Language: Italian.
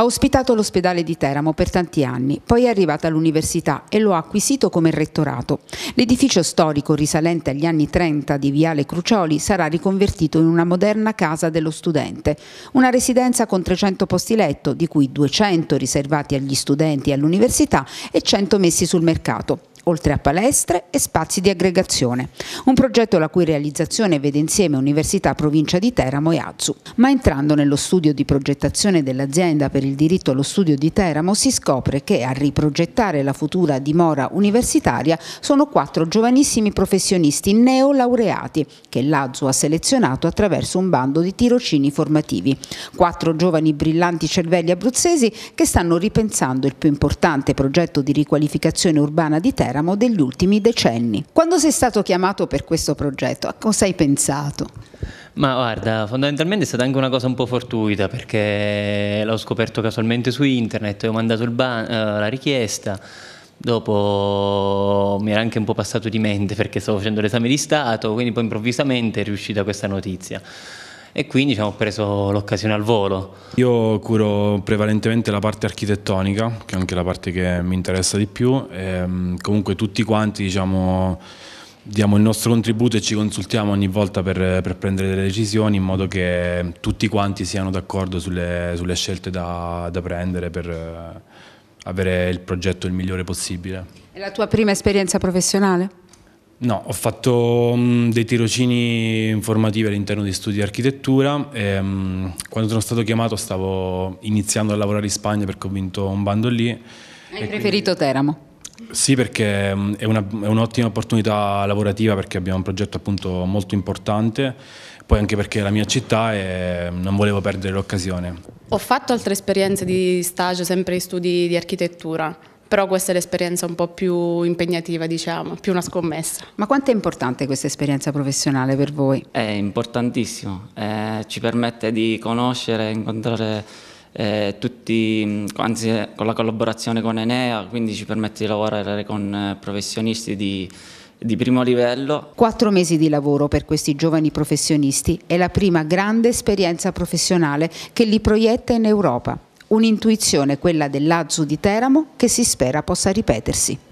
Ha ospitato l'ospedale di Teramo per tanti anni, poi è arrivata all'università e lo ha acquisito come rettorato. L'edificio storico risalente agli anni 30 di Viale Crucioli sarà riconvertito in una moderna casa dello studente, una residenza con 300 posti letto, di cui 200 riservati agli studenti e all'università e 100 messi sul mercato oltre a palestre e spazi di aggregazione. Un progetto la cui realizzazione vede insieme Università Provincia di Teramo e Azzu. Ma entrando nello studio di progettazione dell'azienda per il diritto allo studio di Teramo si scopre che a riprogettare la futura dimora universitaria sono quattro giovanissimi professionisti neolaureati che l'Azzu ha selezionato attraverso un bando di tirocini formativi. Quattro giovani brillanti cervelli abruzzesi che stanno ripensando il più importante progetto di riqualificazione urbana di Teramo Teramo degli ultimi decenni. Quando sei stato chiamato per questo progetto, a cosa hai pensato? Ma guarda, fondamentalmente è stata anche una cosa un po' fortuita perché l'ho scoperto casualmente su internet, ho mandato ban- eh, la richiesta, dopo mi era anche un po' passato di mente perché stavo facendo l'esame di Stato, quindi poi improvvisamente è riuscita questa notizia e quindi diciamo, ho preso l'occasione al volo. Io curo prevalentemente la parte architettonica, che è anche la parte che mi interessa di più, e, mm, comunque tutti quanti diciamo, diamo il nostro contributo e ci consultiamo ogni volta per, per prendere delle decisioni in modo che tutti quanti siano d'accordo sulle, sulle, scelte da, da prendere per eh, avere il progetto il migliore possibile. È la tua prima esperienza professionale? No, ho fatto mm, dei tirocini informativi all'interno di studi di architettura e, ehm, quando sono stato chiamato stavo iniziando a lavorare in Spagna perché ho vinto un bando lì. Hai preferito quindi... Teramo? Sì, perché um, è, un'ottima opportunità lavorativa perché abbiamo un progetto appunto molto importante, poi anche perché è la mia città e non volevo perdere l'occasione. Ho fatto altre esperienze di stage sempre in studi di architettura però questa è l'esperienza un po' più impegnativa, diciamo, più una scommessa. Ma quanto è importante questa esperienza professionale per voi? È importantissimo, eh, ci permette di conoscere, incontrare eh, tutti, mm, anzi eh, con la collaborazione con Enea, quindi ci permette di lavorare con eh, professionisti di, di primo livello. Quattro mesi di lavoro per questi giovani professionisti è la prima grande esperienza professionale che li proietta in Europa. Un'intuizione, quella dell'Azu di Teramo, che si spera possa ripetersi.